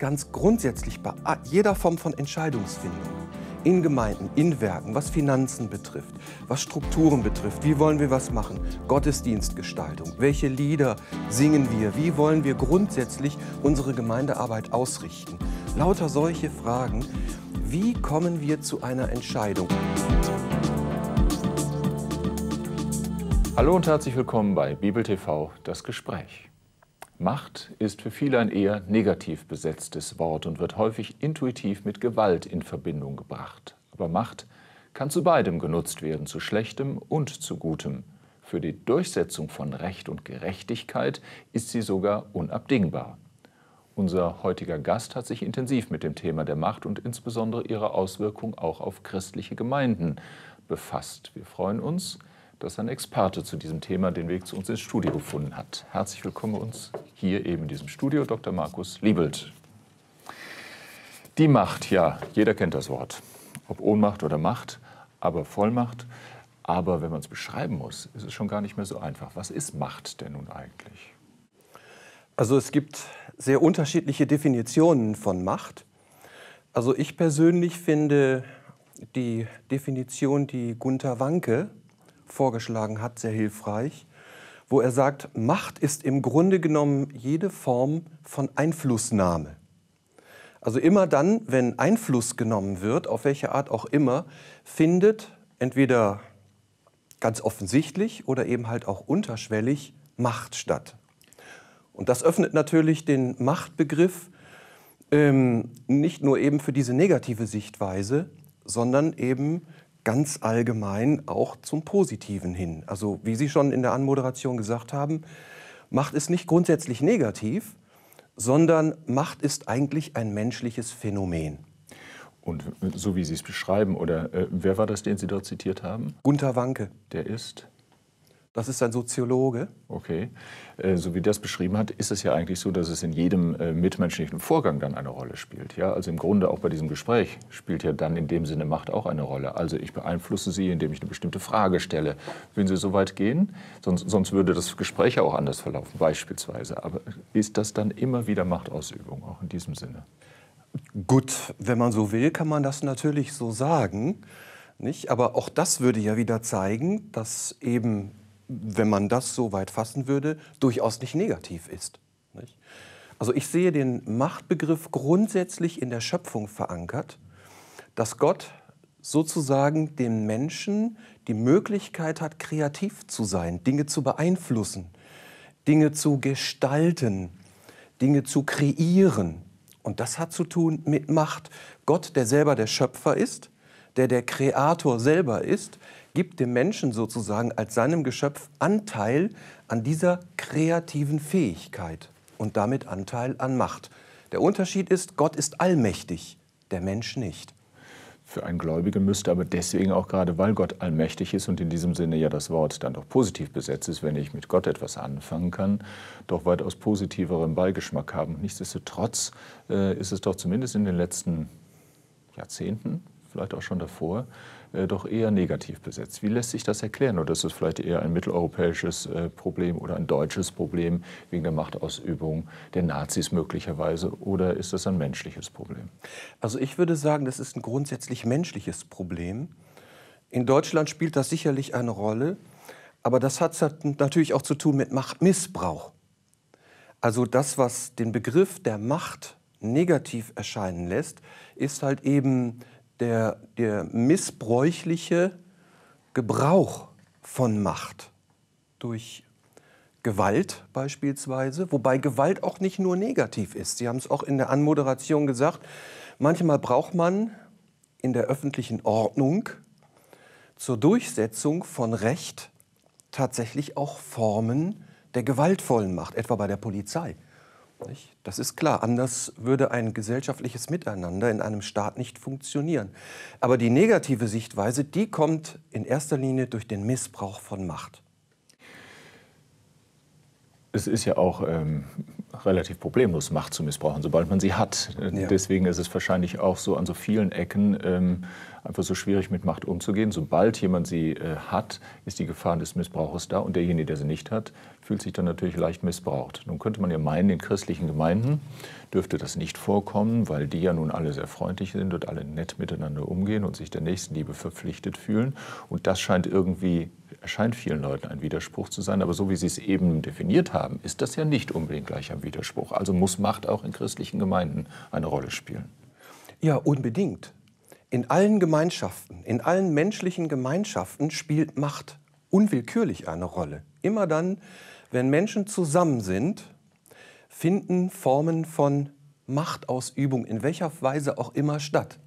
ganz grundsätzlich bei jeder Form von Entscheidungsfindung in Gemeinden, in Werken, was Finanzen betrifft, was Strukturen betrifft, wie wollen wir was machen, Gottesdienstgestaltung, welche Lieder singen wir, wie wollen wir grundsätzlich unsere Gemeindearbeit ausrichten. Lauter solche Fragen, wie kommen wir zu einer Entscheidung? Hallo und herzlich willkommen bei Bibel TV, das Gespräch. Macht ist für viele ein eher negativ besetztes Wort und wird häufig intuitiv mit Gewalt in Verbindung gebracht. Aber Macht kann zu beidem genutzt werden, zu schlechtem und zu gutem. Für die Durchsetzung von Recht und Gerechtigkeit ist sie sogar unabdingbar. Unser heutiger Gast hat sich intensiv mit dem Thema der Macht und insbesondere ihrer Auswirkung auch auf christliche Gemeinden befasst. Wir freuen uns, dass ein Experte zu diesem Thema den Weg zu uns ins Studio gefunden hat. Herzlich willkommen uns hier eben in diesem Studio, Dr. Markus Liebelt. Die Macht, ja, jeder kennt das Wort. Ob Ohnmacht oder Macht, aber Vollmacht. Aber wenn man es beschreiben muss, ist es schon gar nicht mehr so einfach. Was ist Macht denn nun eigentlich? Also es gibt sehr unterschiedliche Definitionen von Macht. Also ich persönlich finde die Definition, die Gunther Wanke vorgeschlagen hat, sehr hilfreich, wo er sagt, Macht ist im Grunde genommen jede Form von Einflussnahme. Also immer dann, wenn Einfluss genommen wird, auf welche Art auch immer, findet entweder ganz offensichtlich oder eben halt auch unterschwellig Macht statt. Und das öffnet natürlich den Machtbegriff ähm, nicht nur eben für diese negative Sichtweise, sondern eben ganz allgemein auch zum Positiven hin. Also wie Sie schon in der Anmoderation gesagt haben, Macht ist nicht grundsätzlich negativ, sondern Macht ist eigentlich ein menschliches Phänomen. Und äh, so wie Sie es beschreiben, oder äh, wer war das, den Sie dort zitiert haben? Gunther Wanke. Der ist? Das ist ein Soziologe. Okay. Äh, so wie das beschrieben hat, ist es ja eigentlich so, dass es in jedem äh, mitmenschlichen Vorgang dann eine Rolle spielt. Ja? Also im Grunde auch bei diesem Gespräch spielt ja dann in dem Sinne Macht auch eine Rolle. Also ich beeinflusse Sie, indem ich eine bestimmte Frage stelle. Würden Sie so weit gehen, sonst, sonst würde das Gespräch ja auch anders verlaufen, beispielsweise. Aber ist das dann immer wieder Machtausübung, auch in diesem Sinne? Gut, wenn man so will, kann man das natürlich so sagen. Nicht? Aber auch das würde ja wieder zeigen, dass eben wenn man das so weit fassen würde, durchaus nicht negativ ist. Also ich sehe den Machtbegriff grundsätzlich in der Schöpfung verankert, dass Gott sozusagen dem Menschen die Möglichkeit hat, kreativ zu sein, Dinge zu beeinflussen, Dinge zu gestalten, Dinge zu kreieren. Und das hat zu tun mit Macht. Gott, der selber der Schöpfer ist, der der Kreator selber ist, gibt dem Menschen sozusagen als seinem Geschöpf Anteil an dieser kreativen Fähigkeit und damit Anteil an Macht. Der Unterschied ist, Gott ist allmächtig, der Mensch nicht. Für einen Gläubigen müsste aber deswegen auch gerade, weil Gott allmächtig ist und in diesem Sinne ja das Wort dann doch positiv besetzt ist, wenn ich mit Gott etwas anfangen kann, doch weitaus positiveren Beigeschmack haben. Nichtsdestotrotz äh, ist es doch zumindest in den letzten Jahrzehnten, vielleicht auch schon davor, äh, doch eher negativ besetzt. Wie lässt sich das erklären? Oder ist es vielleicht eher ein mitteleuropäisches äh, Problem oder ein deutsches Problem wegen der Machtausübung der Nazis möglicherweise? Oder ist das ein menschliches Problem? Also ich würde sagen, das ist ein grundsätzlich menschliches Problem. In Deutschland spielt das sicherlich eine Rolle, aber das hat natürlich auch zu tun mit Machtmissbrauch. Also das, was den Begriff der Macht negativ erscheinen lässt, ist halt eben der, der missbräuchliche Gebrauch von Macht durch Gewalt beispielsweise, wobei Gewalt auch nicht nur negativ ist. Sie haben es auch in der Anmoderation gesagt, manchmal braucht man in der öffentlichen Ordnung zur Durchsetzung von Recht tatsächlich auch Formen der gewaltvollen Macht, etwa bei der Polizei. Das ist klar. Anders würde ein gesellschaftliches Miteinander in einem Staat nicht funktionieren. Aber die negative Sichtweise, die kommt in erster Linie durch den Missbrauch von Macht. Es ist ja auch ähm, relativ problemlos, Macht zu missbrauchen, sobald man sie hat. Äh, ja. Deswegen ist es wahrscheinlich auch so an so vielen Ecken ähm, einfach so schwierig, mit Macht umzugehen. Sobald jemand sie äh, hat, ist die Gefahr des Missbrauches da und derjenige, der sie nicht hat, fühlt sich dann natürlich leicht missbraucht. Nun könnte man ja meinen, in christlichen Gemeinden dürfte das nicht vorkommen, weil die ja nun alle sehr freundlich sind und alle nett miteinander umgehen und sich der Nächstenliebe verpflichtet fühlen. Und das scheint irgendwie erscheint vielen Leuten ein Widerspruch zu sein, aber so wie Sie es eben definiert haben, ist das ja nicht unbedingt gleich ein Widerspruch. Also muss Macht auch in christlichen Gemeinden eine Rolle spielen. Ja, unbedingt. In allen Gemeinschaften, in allen menschlichen Gemeinschaften spielt Macht unwillkürlich eine Rolle. Immer dann, wenn Menschen zusammen sind, finden Formen von Machtausübung in welcher Weise auch immer statt.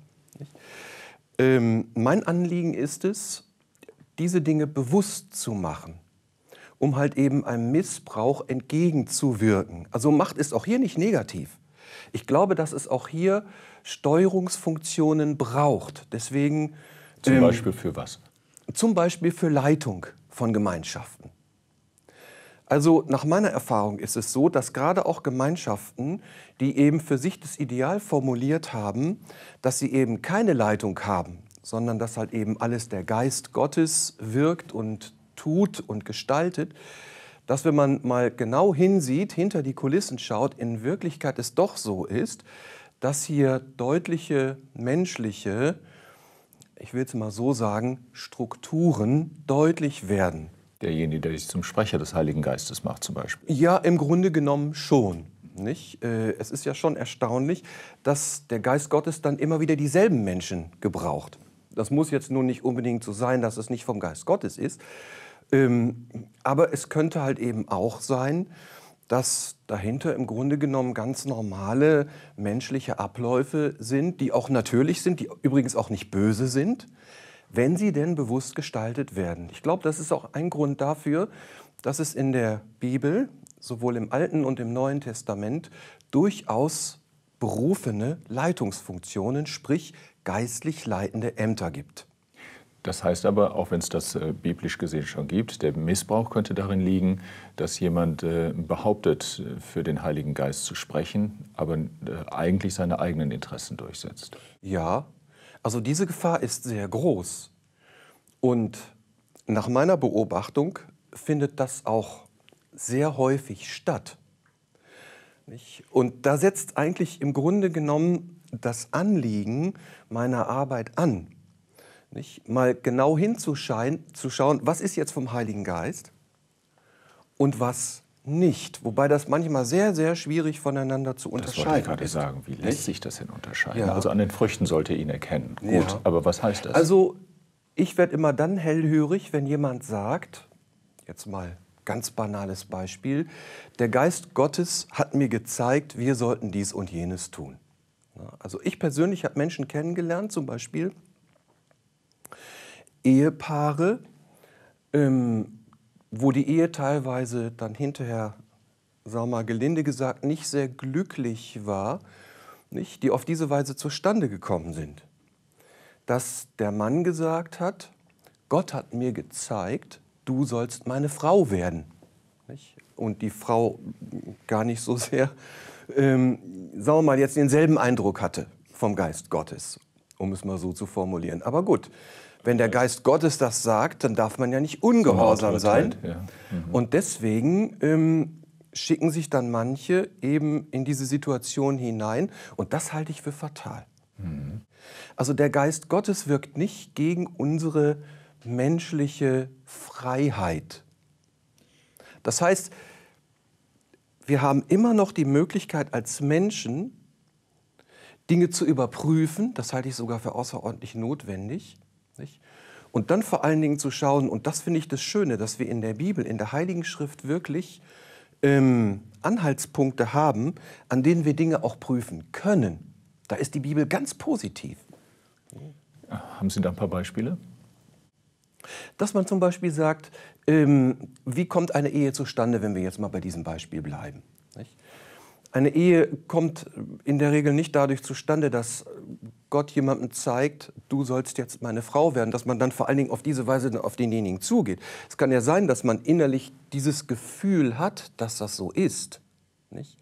Ähm, mein Anliegen ist es, diese Dinge bewusst zu machen, um halt eben einem Missbrauch entgegenzuwirken. Also Macht ist auch hier nicht negativ. Ich glaube, dass es auch hier Steuerungsfunktionen braucht. Deswegen zum ähm, Beispiel für was? Zum Beispiel für Leitung von Gemeinschaften. Also nach meiner Erfahrung ist es so, dass gerade auch Gemeinschaften, die eben für sich das Ideal formuliert haben, dass sie eben keine Leitung haben, sondern dass halt eben alles der Geist Gottes wirkt und tut und gestaltet, dass wenn man mal genau hinsieht, hinter die Kulissen schaut, in Wirklichkeit es doch so ist, dass hier deutliche menschliche, ich will es mal so sagen, Strukturen deutlich werden. Derjenige, der sich zum Sprecher des Heiligen Geistes macht zum Beispiel. Ja, im Grunde genommen schon. Nicht? Äh, es ist ja schon erstaunlich, dass der Geist Gottes dann immer wieder dieselben Menschen gebraucht. Das muss jetzt nun nicht unbedingt so sein, dass es nicht vom Geist Gottes ist. Ähm, aber es könnte halt eben auch sein, dass dahinter im Grunde genommen ganz normale menschliche Abläufe sind, die auch natürlich sind, die übrigens auch nicht böse sind, wenn sie denn bewusst gestaltet werden. Ich glaube, das ist auch ein Grund dafür, dass es in der Bibel, sowohl im Alten und im Neuen Testament, durchaus berufene Leitungsfunktionen, sprich geistlich leitende Ämter gibt. Das heißt aber, auch wenn es das äh, biblisch gesehen schon gibt, der Missbrauch könnte darin liegen, dass jemand äh, behauptet, äh, für den Heiligen Geist zu sprechen, aber äh, eigentlich seine eigenen Interessen durchsetzt. Ja, also diese Gefahr ist sehr groß. Und nach meiner Beobachtung findet das auch sehr häufig statt. Und da setzt eigentlich im Grunde genommen das Anliegen meiner Arbeit an. Nicht? Mal genau hinzuschauen, was ist jetzt vom Heiligen Geist und was nicht. Wobei das manchmal sehr, sehr schwierig voneinander zu unterscheiden ist. Das wollte ich gerade sagen. Wie lässt sich das denn unterscheiden? Ja. Also an den Früchten sollte ihn erkennen. Gut, ja. aber was heißt das? Also ich werde immer dann hellhörig, wenn jemand sagt, jetzt mal ganz banales Beispiel, der Geist Gottes hat mir gezeigt, wir sollten dies und jenes tun. Also ich persönlich habe Menschen kennengelernt, zum Beispiel Ehepaare, ähm, wo die Ehe teilweise dann hinterher, sagen wir mal gelinde gesagt, nicht sehr glücklich war, nicht, die auf diese Weise zustande gekommen sind. Dass der Mann gesagt hat, Gott hat mir gezeigt, du sollst meine Frau werden. Nicht? Und die Frau gar nicht so sehr ähm, sagen wir mal, jetzt denselben Eindruck hatte vom Geist Gottes, um es mal so zu formulieren. Aber gut, wenn der Geist Gottes das sagt, dann darf man ja nicht ungehorsam sein. Ja. Mhm. Und deswegen ähm, schicken sich dann manche eben in diese Situation hinein. Und das halte ich für fatal. Mhm. Also der Geist Gottes wirkt nicht gegen unsere menschliche Freiheit. Das heißt, wir haben immer noch die Möglichkeit als Menschen, Dinge zu überprüfen. Das halte ich sogar für außerordentlich notwendig. Nicht? Und dann vor allen Dingen zu schauen, und das finde ich das Schöne, dass wir in der Bibel, in der Heiligen Schrift wirklich ähm, Anhaltspunkte haben, an denen wir Dinge auch prüfen können. Da ist die Bibel ganz positiv. Haben Sie da ein paar Beispiele? Dass man zum Beispiel sagt, ähm, wie kommt eine Ehe zustande, wenn wir jetzt mal bei diesem Beispiel bleiben? Nicht? Eine Ehe kommt in der Regel nicht dadurch zustande, dass Gott jemandem zeigt, du sollst jetzt meine Frau werden, dass man dann vor allen Dingen auf diese Weise auf denjenigen zugeht. Es kann ja sein, dass man innerlich dieses Gefühl hat, dass das so ist. Nicht?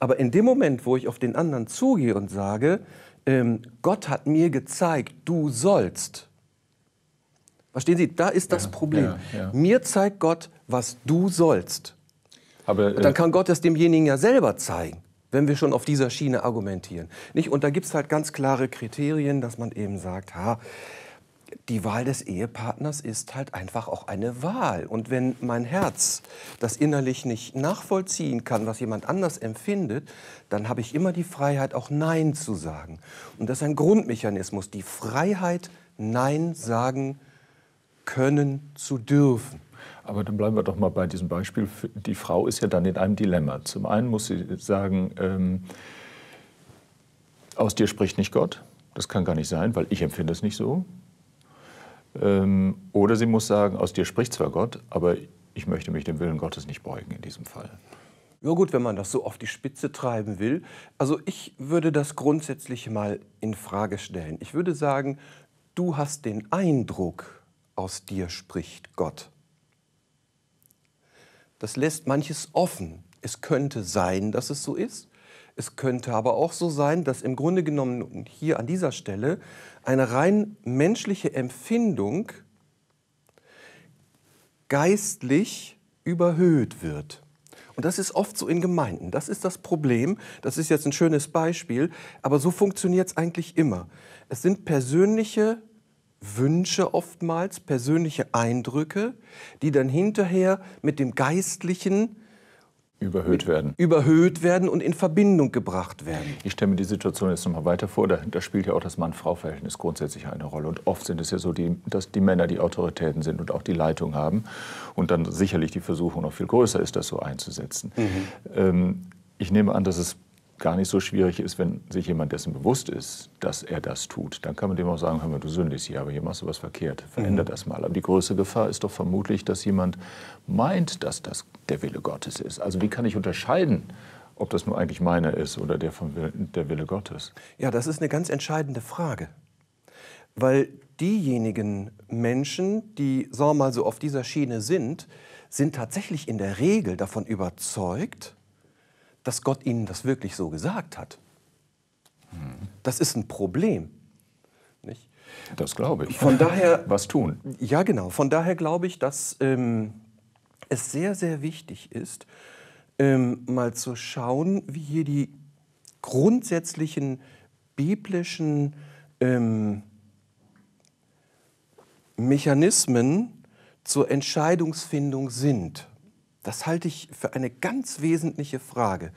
Aber in dem Moment, wo ich auf den anderen zugehe und sage, ähm, Gott hat mir gezeigt, du sollst, Verstehen Sie, da ist das ja, Problem. Ja, ja. Mir zeigt Gott, was du sollst. Aber, und äh, dann kann Gott es demjenigen ja selber zeigen, wenn wir schon auf dieser Schiene argumentieren. Nicht? Und da gibt es halt ganz klare Kriterien, dass man eben sagt, ha, die Wahl des Ehepartners ist halt einfach auch eine Wahl. Und wenn mein Herz das innerlich nicht nachvollziehen kann, was jemand anders empfindet, dann habe ich immer die Freiheit, auch Nein zu sagen. Und das ist ein Grundmechanismus, die Freiheit, Nein sagen zu können zu dürfen. Aber dann bleiben wir doch mal bei diesem Beispiel. Die Frau ist ja dann in einem Dilemma. Zum einen muss sie sagen, ähm, aus dir spricht nicht Gott. Das kann gar nicht sein, weil ich empfinde es nicht so. Ähm, oder sie muss sagen, aus dir spricht zwar Gott, aber ich möchte mich dem Willen Gottes nicht beugen in diesem Fall. Ja gut, wenn man das so auf die Spitze treiben will. Also ich würde das grundsätzlich mal in Frage stellen. Ich würde sagen, du hast den Eindruck, aus dir spricht Gott. Das lässt manches offen. Es könnte sein, dass es so ist. Es könnte aber auch so sein, dass im Grunde genommen hier an dieser Stelle eine rein menschliche Empfindung geistlich überhöht wird. Und das ist oft so in Gemeinden. Das ist das Problem. Das ist jetzt ein schönes Beispiel, aber so funktioniert es eigentlich immer. Es sind persönliche Wünsche oftmals, persönliche Eindrücke, die dann hinterher mit dem Geistlichen überhöht werden. Überhöht werden und in Verbindung gebracht werden. Ich stelle mir die Situation jetzt nochmal weiter vor. Da, spielt ja auch das Mann-Frau-Verhältnis grundsätzlich eine Rolle. Und oft sind es ja so, die, dass die Männer die Autoritäten sind und auch die Leitung haben. Und dann sicherlich die Versuchung noch viel größer ist, das so einzusetzen. Mhm. Ähm, ich nehme an, dass es gar nicht so schwierig ist, wenn sich jemand dessen bewusst ist, dass er das tut. Dann kann man dem auch sagen, hör mal, du sündigst hier, aber hier machst du was verkehrt, veränder mhm. das mal. Aber die größte Gefahr ist doch vermutlich, dass jemand meint, dass das der Wille Gottes ist. Also wie kann ich unterscheiden, ob das nur eigentlich meiner ist oder der, vom Wille, der Wille Gottes? Ja, das ist eine ganz entscheidende Frage. Weil diejenigen Menschen, die, sagen wir mal so, auf dieser Schiene sind, sind tatsächlich in der Regel davon überzeugt, dass Gott ihnen das wirklich so gesagt hat. Das ist ein Problem. Nicht? Das glaube ich. Von daher, Was tun? Ja, genau. Von daher glaube ich, dass ähm, es sehr, sehr wichtig ist, ähm, mal zu schauen, wie hier die grundsätzlichen biblischen ähm, Mechanismen zur Entscheidungsfindung sind. Das halte ich für eine ganz wesentliche Frage.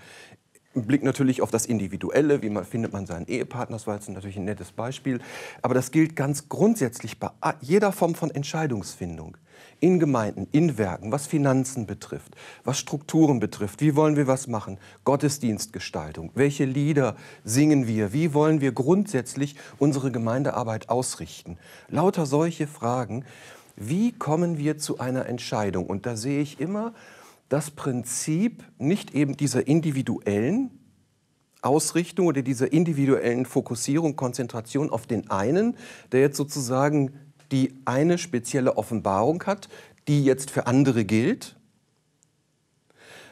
Im Blick natürlich auf das Individuelle, wie man, findet man seinen Ehepartner, das war jetzt natürlich ein nettes Beispiel, aber das gilt ganz grundsätzlich bei jeder Form von Entscheidungsfindung. In Gemeinden, in Werken, was Finanzen betrifft, was Strukturen betrifft, wie wollen wir was machen, Gottesdienstgestaltung, welche Lieder singen wir, wie wollen wir grundsätzlich unsere Gemeindearbeit ausrichten. Lauter solche Fragen. Wie kommen wir zu einer Entscheidung? Und da sehe ich immer das Prinzip nicht eben dieser individuellen Ausrichtung oder dieser individuellen Fokussierung, Konzentration auf den einen, der jetzt sozusagen die eine spezielle Offenbarung hat, die jetzt für andere gilt,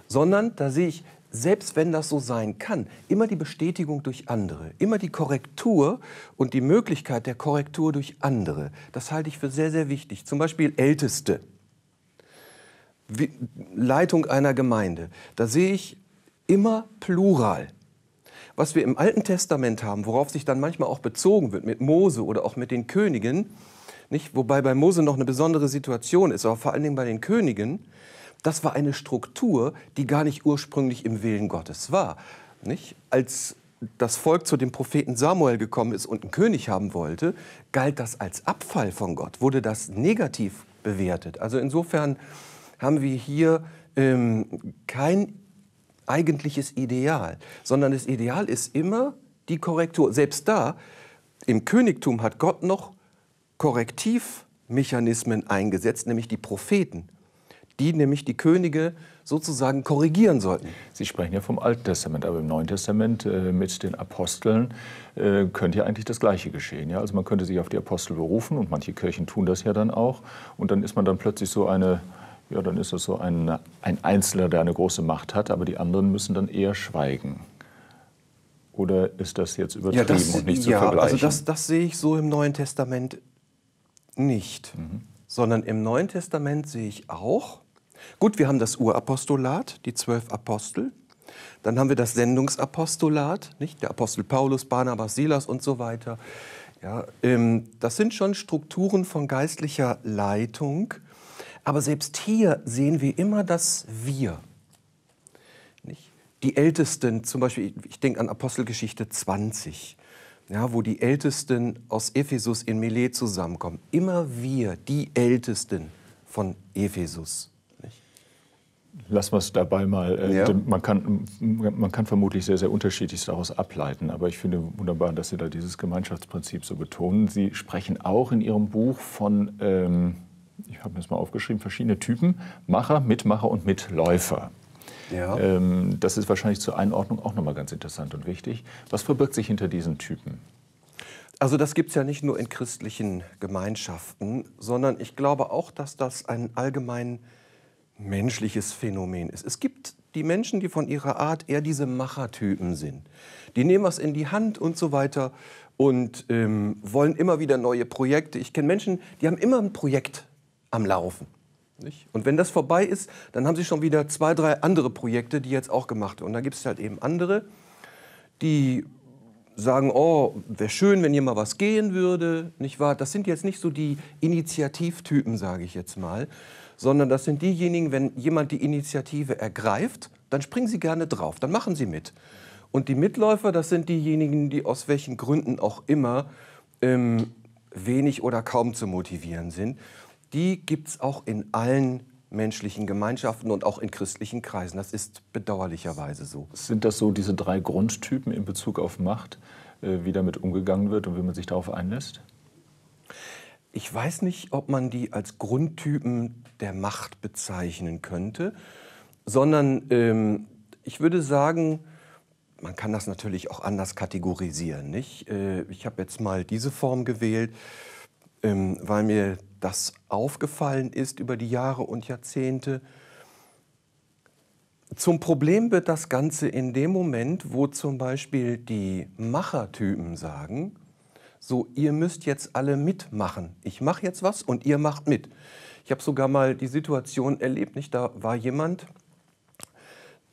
sondern da sehe ich, selbst wenn das so sein kann, immer die Bestätigung durch andere, immer die Korrektur und die Möglichkeit der Korrektur durch andere. Das halte ich für sehr, sehr wichtig. Zum Beispiel Älteste. Leitung einer Gemeinde, da sehe ich immer Plural. Was wir im Alten Testament haben, worauf sich dann manchmal auch bezogen wird mit Mose oder auch mit den Königen, nicht? wobei bei Mose noch eine besondere Situation ist, aber vor allen Dingen bei den Königen, das war eine Struktur, die gar nicht ursprünglich im Willen Gottes war. Nicht? Als das Volk zu dem Propheten Samuel gekommen ist und einen König haben wollte, galt das als Abfall von Gott, wurde das negativ bewertet. Also insofern haben wir hier ähm, kein eigentliches Ideal, sondern das Ideal ist immer die Korrektur. Selbst da, im Königtum hat Gott noch Korrektivmechanismen eingesetzt, nämlich die Propheten, die nämlich die Könige sozusagen korrigieren sollten. Sie sprechen ja vom Alten Testament, aber im Neuen Testament äh, mit den Aposteln äh, könnte ja eigentlich das Gleiche geschehen. Ja? Also man könnte sich auf die Apostel berufen und manche Kirchen tun das ja dann auch und dann ist man dann plötzlich so eine ja, dann ist das so ein, ein Einzelner, der eine große Macht hat, aber die anderen müssen dann eher schweigen. Oder ist das jetzt übertrieben ja, das, und nicht zu ja, also vergleichen? Also das, das sehe ich so im Neuen Testament nicht, mhm. sondern im Neuen Testament sehe ich auch, gut, wir haben das Urapostolat, die zwölf Apostel, dann haben wir das Sendungsapostolat, nicht? der Apostel Paulus, Barnabas, Silas und so weiter. Ja, ähm, das sind schon Strukturen von geistlicher Leitung, aber selbst hier sehen wir immer das Wir. Nicht? Die Ältesten, zum Beispiel, ich denke an Apostelgeschichte 20, ja, wo die Ältesten aus Ephesus in Milet zusammenkommen. Immer wir, die Ältesten von Ephesus. Lassen wir es dabei mal. Äh, ja. man, kann, man kann vermutlich sehr, sehr unterschiedliches daraus ableiten, aber ich finde wunderbar, dass Sie da dieses Gemeinschaftsprinzip so betonen. Sie sprechen auch in Ihrem Buch von. Ähm, ich habe mir das mal aufgeschrieben, verschiedene Typen, Macher, Mitmacher und Mitläufer. Ja. Ähm, das ist wahrscheinlich zur Einordnung auch nochmal ganz interessant und wichtig. Was verbirgt sich hinter diesen Typen? Also das gibt es ja nicht nur in christlichen Gemeinschaften, sondern ich glaube auch, dass das ein allgemein menschliches Phänomen ist. Es gibt die Menschen, die von ihrer Art eher diese Machertypen sind. Die nehmen was in die Hand und so weiter und ähm, wollen immer wieder neue Projekte. Ich kenne Menschen, die haben immer ein Projekt am Laufen. Nicht? Und wenn das vorbei ist, dann haben sie schon wieder zwei, drei andere Projekte, die jetzt auch gemacht werden. Und da gibt es halt eben andere, die sagen, oh, wäre schön, wenn hier mal was gehen würde, nicht wahr? Das sind jetzt nicht so die Initiativtypen, sage ich jetzt mal, sondern das sind diejenigen, wenn jemand die Initiative ergreift, dann springen sie gerne drauf, dann machen sie mit. Und die Mitläufer, das sind diejenigen, die aus welchen Gründen auch immer ähm, wenig oder kaum zu motivieren sind die gibt es auch in allen menschlichen Gemeinschaften und auch in christlichen Kreisen. Das ist bedauerlicherweise so. Sind das so diese drei Grundtypen in Bezug auf Macht, äh, wie damit umgegangen wird und wie man sich darauf einlässt? Ich weiß nicht, ob man die als Grundtypen der Macht bezeichnen könnte, sondern ähm, ich würde sagen, man kann das natürlich auch anders kategorisieren. Nicht? Äh, ich habe jetzt mal diese Form gewählt, ähm, weil mir das aufgefallen ist über die Jahre und Jahrzehnte. Zum Problem wird das Ganze in dem Moment, wo zum Beispiel die Machertypen sagen, so ihr müsst jetzt alle mitmachen. Ich mache jetzt was und ihr macht mit. Ich habe sogar mal die Situation erlebt, nicht? da war jemand,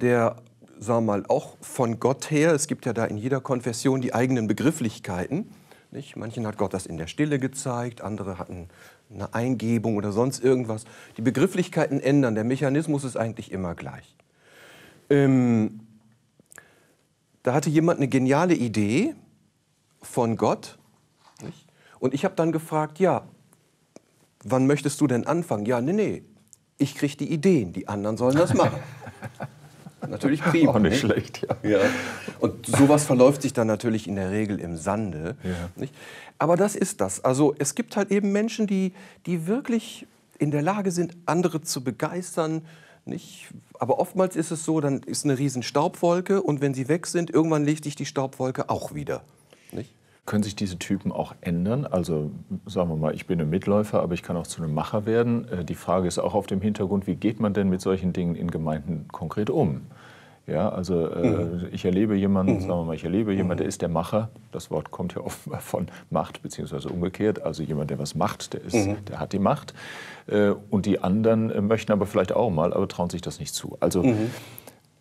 der sagen wir mal auch von Gott her, es gibt ja da in jeder Konfession die eigenen Begrifflichkeiten, nicht? Manchen hat Gott das in der Stille gezeigt, andere hatten eine Eingebung oder sonst irgendwas. Die Begrifflichkeiten ändern, der Mechanismus ist eigentlich immer gleich. Ähm, da hatte jemand eine geniale Idee von Gott. Nicht? Und ich habe dann gefragt, ja, wann möchtest du denn anfangen? Ja, nee, nee, ich kriege die Ideen, die anderen sollen das machen. natürlich prima. Auch nicht, schlecht, ja. ja. Und sowas verläuft sich dann natürlich in der Regel im Sande. Ja. Aber das ist das. Also es gibt halt eben Menschen, die, die wirklich in der Lage sind, andere zu begeistern. Nicht? Aber oftmals ist es so, dann ist eine riesen Staubwolke und wenn sie weg sind, irgendwann legt sich die Staubwolke auch wieder. Können sich diese Typen auch ändern? Also sagen wir mal, ich bin ein Mitläufer, aber ich kann auch zu einem Macher werden. Äh, die Frage ist auch auf dem Hintergrund, wie geht man denn mit solchen Dingen in Gemeinden konkret um? Ja, also äh, mhm. ich erlebe jemanden, mhm. sagen wir mal, ich erlebe jemanden, mhm. der ist der Macher. Das Wort kommt ja offenbar von Macht, beziehungsweise umgekehrt. Also jemand, der was macht, der, ist, mhm. der hat die Macht. Äh, und die anderen äh, möchten aber vielleicht auch mal, aber trauen sich das nicht zu. Also mhm.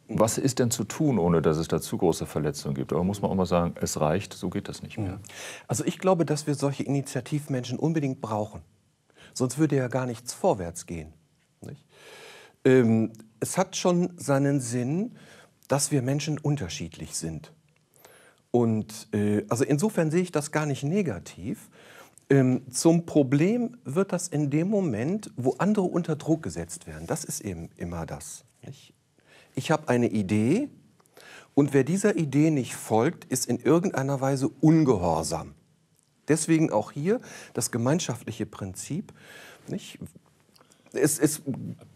Was ist denn zu tun, ohne dass es da zu große Verletzungen gibt? Aber muss man auch mal sagen, es reicht, so geht das nicht mehr. Also ich glaube, dass wir solche Initiativmenschen unbedingt brauchen. Sonst würde ja gar nichts vorwärts gehen. Nicht? Ähm, es hat schon seinen Sinn, dass wir Menschen unterschiedlich sind. Und äh, also insofern sehe ich das gar nicht negativ. Ähm, zum Problem wird das in dem Moment, wo andere unter Druck gesetzt werden. Das ist eben immer das. Nicht? ich habe eine Idee und wer dieser Idee nicht folgt, ist in irgendeiner Weise ungehorsam. Deswegen auch hier das gemeinschaftliche Prinzip. Nicht? es, es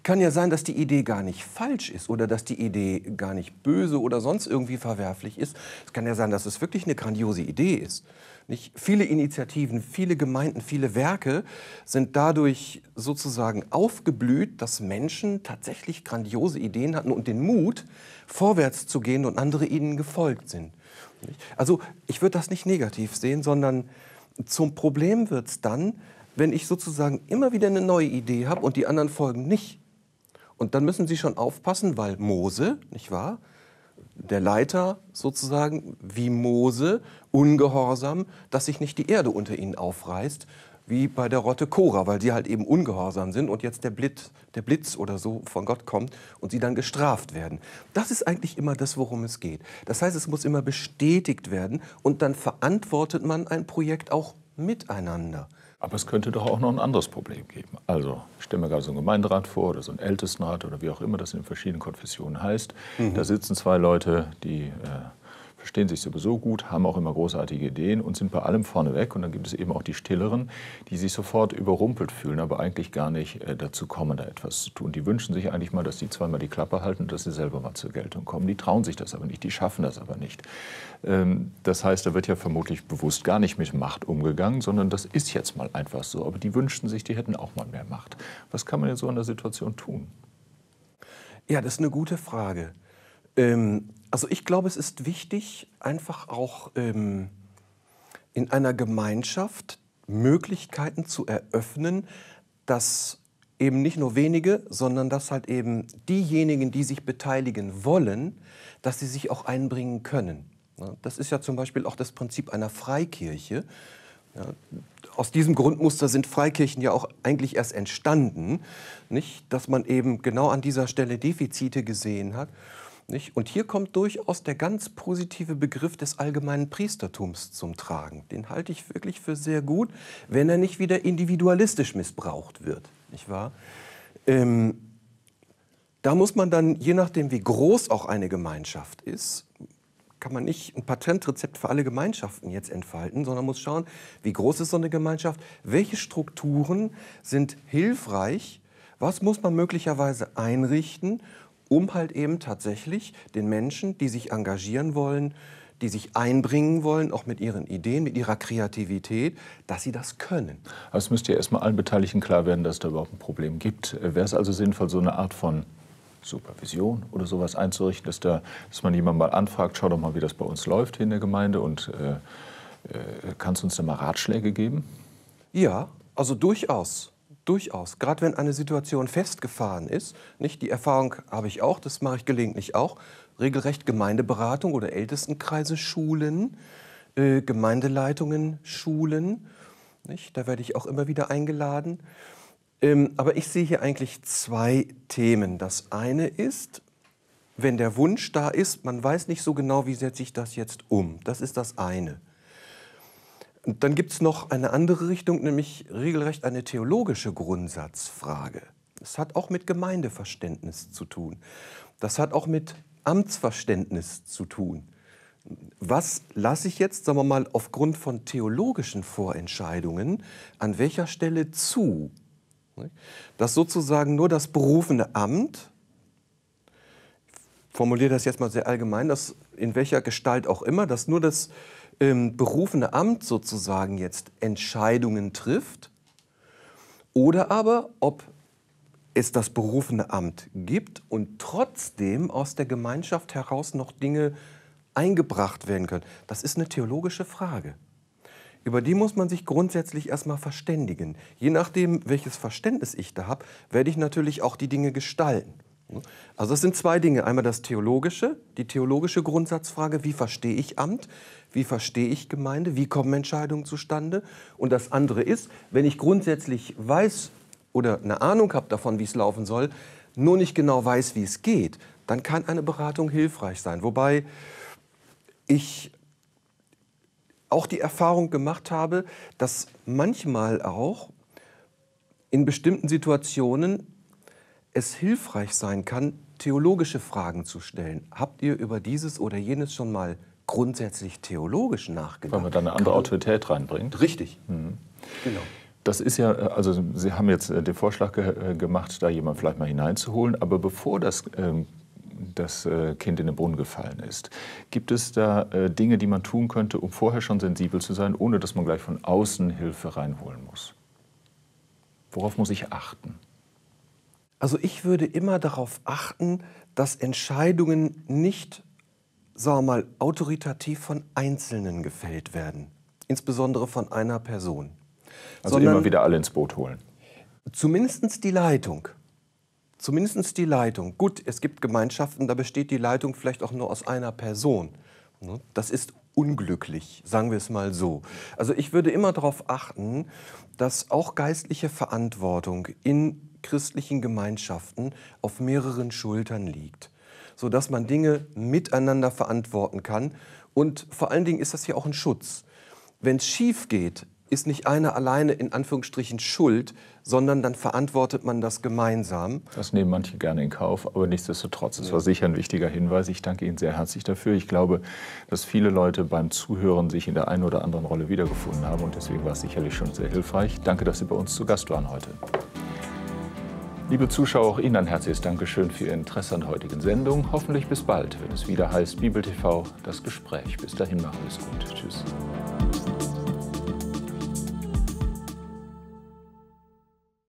kann ja sein, dass die Idee gar nicht falsch ist oder dass die Idee gar nicht böse oder sonst irgendwie verwerflich ist. Es kann ja sein, dass es wirklich eine grandiose Idee ist. Nicht? Viele Initiativen, viele Gemeinden, viele Werke sind dadurch sozusagen aufgeblüht, dass Menschen tatsächlich grandiose Ideen hatten und den Mut, vorwärts zu gehen und andere ihnen gefolgt sind. Nicht? Also ich würde das nicht negativ sehen, sondern zum Problem wird es dann, wenn ich sozusagen immer wieder eine neue Idee habe und die anderen folgen nicht. Und dann müssen Sie schon aufpassen, weil Mose, nicht wahr? Der Leiter sozusagen, wie Mose, ungehorsam, dass sich nicht die Erde unter ihnen aufreißt, wie bei der Rotte Cora, weil sie halt eben ungehorsam sind und jetzt der Blitz, der Blitz oder so von Gott kommt und sie dann gestraft werden. Das ist eigentlich immer das, worum es geht. Das heißt, es muss immer bestätigt werden und dann verantwortet man ein Projekt auch miteinander. Aber es könnte doch auch noch ein anderes Problem geben. Also, ich stelle mir gerade so einen Gemeinderat vor oder so einen Ältestenrat oder wie auch immer das in verschiedenen Konfessionen heißt. Mhm. Da sitzen zwei Leute, die äh, verstehen sich sowieso gut, haben auch immer großartige Ideen und sind bei allem vorneweg. Und dann gibt es eben auch die Stilleren, die sich sofort überrumpelt fühlen, aber eigentlich gar nicht äh, dazu kommen, da etwas zu tun. Die wünschen sich eigentlich mal, dass die zweimal die Klappe halten und dass sie selber mal zur Geltung kommen. Die trauen sich das aber nicht, die schaffen das aber nicht. Ähm, das heißt, da wird ja vermutlich bewusst gar nicht mit Macht umgegangen, sondern das ist jetzt mal einfach so. Aber die wünschten sich, die hätten auch mal mehr Macht. Was kann man in so einer Situation tun? Ja, das ist eine gute Frage. Ähm, also ich glaube, es ist wichtig, einfach auch ähm, in einer Gemeinschaft Möglichkeiten zu eröffnen, dass eben nicht nur wenige, sondern dass halt eben diejenigen, die sich beteiligen wollen, dass sie sich auch einbringen können. Das ist ja zum Beispiel auch das Prinzip einer Freikirche. aus diesem Grundmuster sind Freikirchen ja auch eigentlich erst entstanden, nicht? dass man eben genau an dieser Stelle Defizite gesehen hat nicht? Und hier kommt durchaus der ganz positive Begriff des allgemeinen Priestertums zum Tragen. Den halte ich wirklich für sehr gut, wenn er nicht wieder individualistisch missbraucht wird. Nicht wahr? Ähm, da muss man dann, je nachdem, wie groß auch eine Gemeinschaft ist, kann man nicht ein Patentrezept für alle Gemeinschaften jetzt entfalten, sondern muss schauen, wie groß ist so eine Gemeinschaft, welche Strukturen sind hilfreich, was muss man möglicherweise einrichten um halt eben tatsächlich den Menschen, die sich engagieren wollen, die sich einbringen wollen, auch mit ihren Ideen, mit ihrer Kreativität, dass sie das können. Aber also es müsste ja erstmal allen Beteiligten klar werden, dass es da überhaupt ein Problem gibt. Äh, wäre es also sinnvoll, so eine Art von Supervision oder sowas einzurichten, dass, da, dass man jemanden mal anfragt, schau doch mal, wie das bei uns läuft hier in der Gemeinde und äh, äh, kannst du uns da mal Ratschläge geben? Ja, also durchaus. Durchaus. Gerade wenn eine Situation festgefahren ist, nicht? die Erfahrung habe ich auch, das mache ich gelegentlich auch, regelrecht Gemeindeberatung oder Ältestenkreise schulen, äh, Gemeindeleitungen schulen. Nicht? Da werde ich auch immer wieder eingeladen. Ähm, aber ich sehe hier eigentlich zwei Themen. Das eine ist, wenn der Wunsch da ist, man weiß nicht so genau, wie setze ich das jetzt um. Das ist das eine. Und dann gibt es noch eine andere Richtung, nämlich regelrecht eine theologische Grundsatzfrage. Das hat auch mit Gemeindeverständnis zu tun. Das hat auch mit Amtsverständnis zu tun. Was lasse ich jetzt, sagen wir mal, aufgrund von theologischen Vorentscheidungen an welcher Stelle zu? Dass sozusagen nur das berufene Amt, ich formuliere das jetzt mal sehr allgemein, dass in welcher Gestalt auch immer, dass nur das ähm, berufene Amt sozusagen jetzt Entscheidungen trifft oder aber ob es das berufene Amt gibt und trotzdem aus der Gemeinschaft heraus noch Dinge eingebracht werden können. Das ist eine theologische Frage. Über die muss man sich grundsätzlich erstmal verständigen. Je nachdem, welches Verständnis ich da habe, werde ich natürlich auch die Dinge gestalten. Also das sind zwei Dinge. Einmal das Theologische, die theologische Grundsatzfrage, wie verstehe ich Amt, wie verstehe ich Gemeinde, wie kommen Entscheidungen zustande. Und das andere ist, wenn ich grundsätzlich weiß oder eine Ahnung habe davon, wie es laufen soll, nur nicht genau weiß, wie es geht, dann kann eine Beratung hilfreich sein. Wobei ich auch die Erfahrung gemacht habe, dass manchmal auch in bestimmten Situationen es hilfreich sein kann, theologische Fragen zu stellen. Habt ihr über dieses oder jenes schon mal grundsätzlich theologisch nachgedacht? Weil man da eine andere kann genau. Autorität reinbringt. Richtig. Mhm. Genau. Das ist ja, also Sie haben jetzt äh, den Vorschlag ge äh, gemacht, da jemand vielleicht mal hineinzuholen, aber bevor das, ähm, äh, das Kind in den Brunnen gefallen ist, gibt es da äh, Dinge, die man tun könnte, um vorher schon sensibel zu sein, ohne dass man gleich von außen Hilfe reinholen muss? Worauf muss ich achten? Also ich würde immer darauf achten, dass Entscheidungen nicht, sagen wir mal, autoritativ von Einzelnen gefällt werden. Insbesondere von einer Person. Also immer wieder alle ins Boot holen. Zumindest die Leitung. Zumindest die Leitung. Gut, es gibt Gemeinschaften, da besteht die Leitung vielleicht auch nur aus einer Person. Ne? Das ist unglücklich, sagen wir es mal so. Also ich würde immer darauf achten, dass auch geistliche Verantwortung in christlichen Gemeinschaften auf mehreren Schultern liegt, sodass man Dinge miteinander verantworten kann. Und vor allen Dingen ist das ja auch ein Schutz. Wenn es schief geht, ist nicht einer alleine in Anführungsstrichen schuld, sondern dann verantwortet man das gemeinsam. Das nehmen manche gerne in Kauf, aber nichtsdestotrotz, es war sicher ein wichtiger Hinweis. Ich danke Ihnen sehr herzlich dafür. Ich glaube, dass viele Leute beim Zuhören sich in der einen oder anderen Rolle wiedergefunden haben und deswegen war es sicherlich schon sehr hilfreich. Danke, dass Sie bei uns zu Gast waren heute. Liebe Zuschauer, auch Ihnen ein herzliches Dankeschön für Ihr Interesse an der heutigen Sendung. Hoffentlich bis bald, wenn es wieder heißt Bibel TV, das Gespräch. Bis dahin, machen wir es gut. Tschüss.